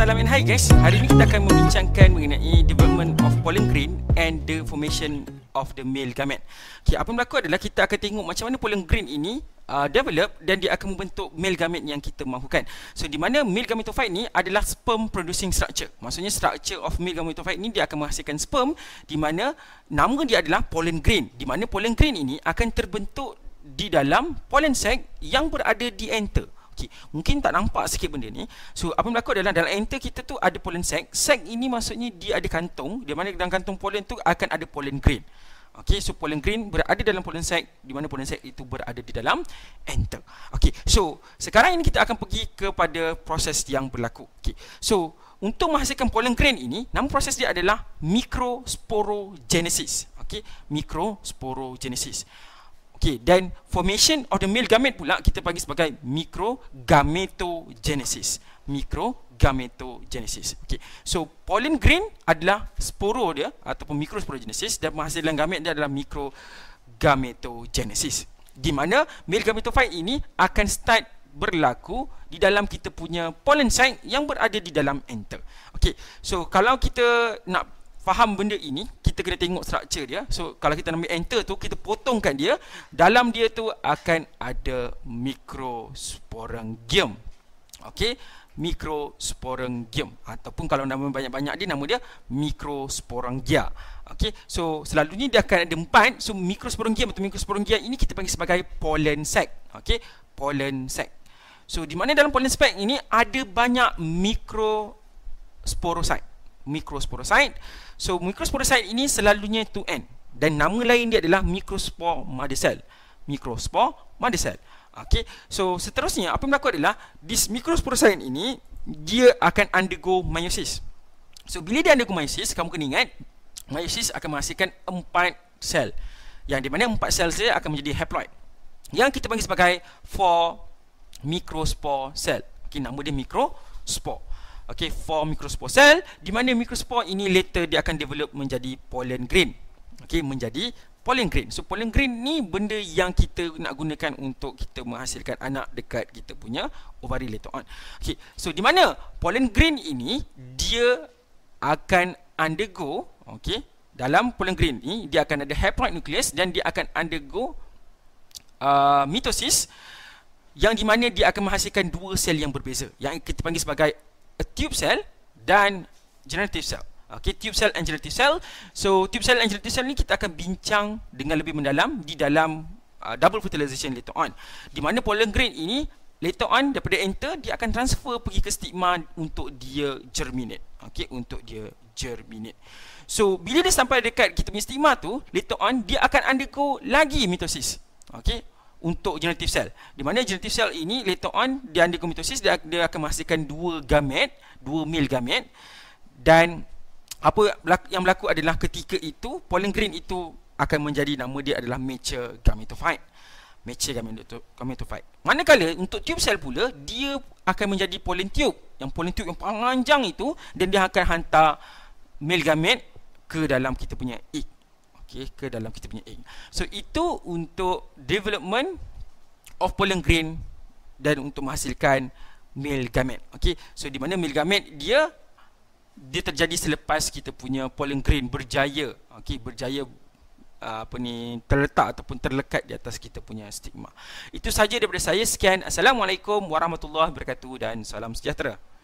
salam and hi guys Hari ini kita akan membincangkan mengenai development of pollen grain and the formation of the male gamet. okay, Apa yang berlaku adalah kita akan tengok macam mana pollen grain ini uh, develop dan dia akan membentuk male gamet yang kita mahukan So di mana male gametophyte ni adalah sperm producing structure Maksudnya structure of male gametophyte ni dia akan menghasilkan sperm di mana nama dia adalah pollen grain Di mana pollen grain ini akan terbentuk di dalam pollen sac yang berada di enter kaki. Mungkin tak nampak sikit benda ni. So apa yang berlaku adalah dalam enter kita tu ada pollen sac. Sac ini maksudnya dia ada kantung. Di mana dalam kantung pollen tu akan ada pollen grain. Okay, so pollen grain berada dalam pollen sac di mana pollen sac itu berada di dalam enter. Okay, so sekarang ini kita akan pergi kepada proses yang berlaku. Okay, So untuk menghasilkan pollen grain ini, nama proses dia adalah mikrosporogenesis. Okay, mikrosporogenesis. Okey, dan formation of the male gamete pula kita panggil sebagai mikro gametogenesis. Mikro gametogenesis. Okey. So pollen grain adalah sporo dia ataupun mikrosporogenesis dan penghasilan gamet dia adalah mikro gametogenesis. Di mana male gametophyte ini akan start berlaku di dalam kita punya pollen sac yang berada di dalam enter. Okey. So kalau kita nak faham benda ini kita kena tengok structure dia so kalau kita nak enter tu kita potongkan dia dalam dia tu akan ada mikrosporangium okey mikrosporangium ataupun kalau nama banyak-banyak dia nama dia mikrosporangia okey so selalunya dia akan ada empat so mikrosporangium atau mikrosporangia ini kita panggil sebagai pollen sac okey pollen sac so di mana dalam pollen sac ini ada banyak mikrosporosite mikrosporosite. So mikrosporosite ini selalunya 2N dan nama lain dia adalah mikrospor mother cell. Mikrospor mother cell. Okey. So seterusnya apa yang berlaku adalah this mikrosporosite ini dia akan undergo meiosis. So bila dia undergo meiosis, kamu kena ingat meiosis akan menghasilkan empat sel. Yang di mana empat sel saja akan menjadi haploid. Yang kita panggil sebagai four mikrospor cell. Okey, nama dia mikrospor okay, for microspore cell di mana microspore ini later dia akan develop menjadi pollen grain okay, menjadi pollen grain so pollen grain ni benda yang kita nak gunakan untuk kita menghasilkan anak dekat kita punya ovari later on okay, so di mana pollen grain ini dia akan undergo okay, dalam pollen grain ni dia akan ada haploid nucleus dan dia akan undergo uh, mitosis yang di mana dia akan menghasilkan dua sel yang berbeza yang kita panggil sebagai a tube cell dan generative cell. Okay, tube cell and generative cell. So, tube cell and generative cell ni kita akan bincang dengan lebih mendalam di dalam uh, double fertilization later on. Di mana pollen grain ini later on daripada enter dia akan transfer pergi ke stigma untuk dia germinate. Okay, untuk dia germinate. So, bila dia sampai dekat kita punya stigma tu, later on dia akan undergo lagi mitosis. Okay, untuk generative cell. Di mana generative cell ini later on dia undergo mitosis dia, dia akan menghasilkan dua gamet, dua male gamet dan apa yang berlaku adalah ketika itu pollen grain itu akan menjadi nama dia adalah mature gametophyte. Mature gametophyte. Manakala untuk tube cell pula dia akan menjadi pollen tube. Yang pollen tube yang panjang itu dan dia akan hantar male gamet ke dalam kita punya egg okay, ke dalam kita punya ink. So itu untuk development of pollen grain dan untuk menghasilkan male gamete. Okay, so di mana male gamete dia dia terjadi selepas kita punya pollen grain berjaya, okay, berjaya ah, apa ni terletak ataupun terlekat di atas kita punya stigma. Itu saja daripada saya. Sekian. Assalamualaikum warahmatullahi wabarakatuh dan salam sejahtera.